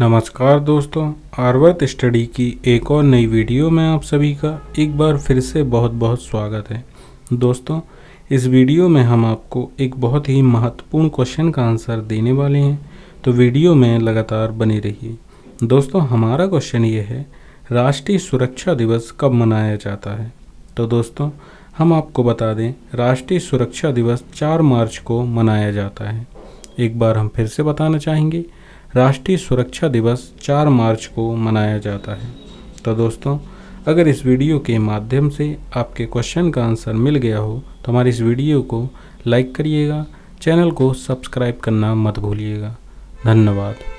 नमस्कार दोस्तों आर्वत स्टडी की एक और नई वीडियो में आप सभी का एक बार फिर से बहुत बहुत स्वागत है दोस्तों इस वीडियो में हम आपको एक बहुत ही महत्वपूर्ण क्वेश्चन का आंसर देने वाले हैं तो वीडियो में लगातार बने रहिए दोस्तों हमारा क्वेश्चन ये है राष्ट्रीय सुरक्षा दिवस कब मनाया जाता है तो दोस्तों हम आपको बता दें राष्ट्रीय सुरक्षा दिवस चार मार्च को मनाया जाता है एक बार हम फिर से बताना चाहेंगे राष्ट्रीय सुरक्षा दिवस 4 मार्च को मनाया जाता है तो दोस्तों अगर इस वीडियो के माध्यम से आपके क्वेश्चन का आंसर मिल गया हो तो हमारी इस वीडियो को लाइक करिएगा चैनल को सब्सक्राइब करना मत भूलिएगा धन्यवाद